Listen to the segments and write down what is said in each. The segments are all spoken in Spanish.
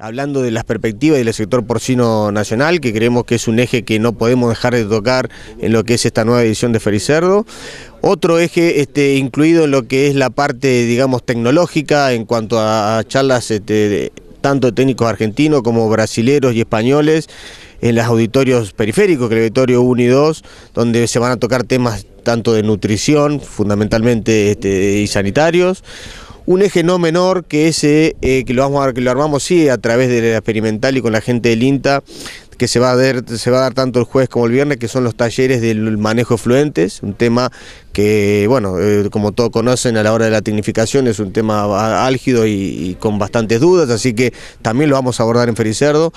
hablando de las perspectivas del sector porcino nacional, que creemos que es un eje que no podemos dejar de tocar en lo que es esta nueva edición de Fericerdo. Otro eje este, incluido en lo que es la parte, digamos, tecnológica en cuanto a, charlas este, tanto de, tanto técnicos argentinos como brasileros y españoles en los auditorios periféricos, que el auditorio 1 y 2, donde se van a tocar temas tanto de nutrición, fundamentalmente, este, y sanitarios. Un eje no menor que ese, eh, que, lo vamos a, que lo armamos sí a través de la experimental y con la gente del INTA, que se va, a dar, se va a dar tanto el jueves como el viernes, que son los talleres del manejo de fluentes, un tema que, bueno, eh, como todos conocen a la hora de la tecnificación, es un tema álgido y, con bastantes dudas, así que también lo vamos a abordar en Fericerdo.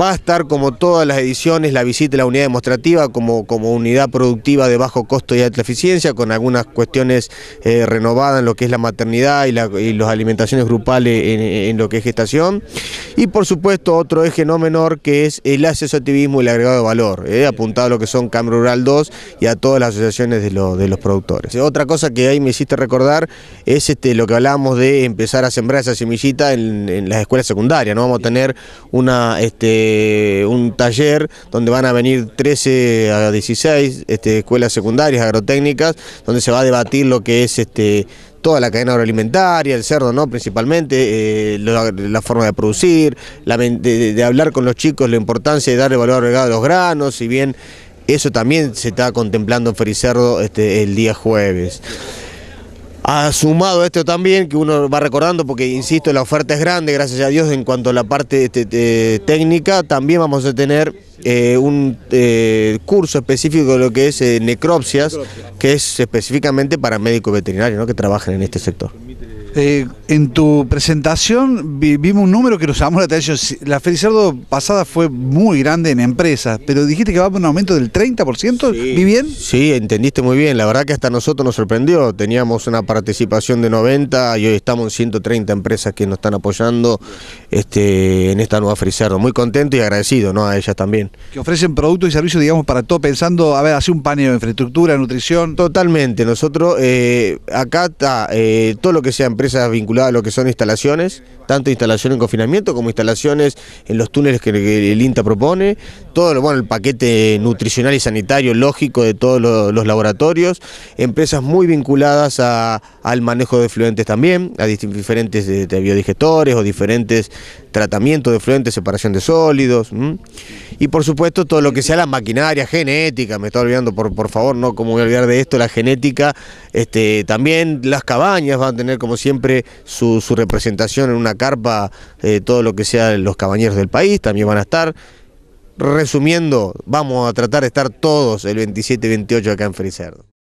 Va a estar como todas las ediciones la visita a la unidad demostrativa como, como unidad productiva de bajo costo y alta eficiencia, con algunas cuestiones eh, renovadas en lo que es la maternidad y, las alimentaciones grupales en, lo que es gestación. Y por supuesto otro eje no menor que es el acceso activismo y el agregado de valor, eh, apuntado a lo que son Cambio Rural 2 y a todas las asociaciones de, los productores. Otra cosa que ahí me hiciste recordar es este, lo que hablábamos de empezar a sembrar esa semillita en, las escuelas secundarias, ¿no? Vamos a tener una... Este, eh, un taller donde van a venir 13 a 16 este, escuelas secundarias agrotécnicas, donde se va a debatir lo que es este, toda la cadena agroalimentaria, el cerdo, ¿no? Principalmente, eh, la, forma de producir, la, de, hablar con los chicos, la importancia de darle valor agregado a los granos, y bien eso también se está contemplando en Fericerdo este, el día jueves ha sumado esto también, que uno va recordando, porque insisto, la oferta es grande, gracias a Dios, en cuanto a la parte este, técnica, también vamos a tener eh, un eh, curso específico de lo que es eh, necropsias, que es específicamente para médicos veterinarios que trabajan en este sector. Eh, en tu presentación vimos un número que nos llamó la atención. La cerdo pasada fue muy grande en empresas, pero dijiste que va por un aumento del 30%. Sí, ¿Vi bien? Sí, entendiste muy bien. La verdad que hasta nosotros nos sorprendió. Teníamos una participación de 90 y hoy estamos en 130 empresas que nos están apoyando este, en esta nueva cerdo, Muy contento y agradecido ¿no? a ellas también. Que ofrecen productos y servicios, digamos, para todo, pensando, a ver, hace un paneo de infraestructura, nutrición. Totalmente. Nosotros eh, acá está eh, todo lo que sea empresa empresas vinculadas a lo que son instalaciones, tanto instalaciones en confinamiento como instalaciones en los túneles que, el INTA propone, todo lo, bueno, el paquete nutricional y sanitario lógico de todos los, laboratorios, empresas muy vinculadas al manejo de fluentes también, a diferentes eh, biodigestores o diferentes tratamiento de fluentes, separación de sólidos, y por supuesto todo lo que sea la maquinaria genética, me estaba olvidando, por, por favor, no como voy a olvidar de esto, la genética, este, también las cabañas van a tener como siempre su, representación en una carpa, eh, todo lo que sea los cabañeros del país, también van a estar. Resumiendo, vamos a tratar de estar todos el 27 28 acá en Fricerdo.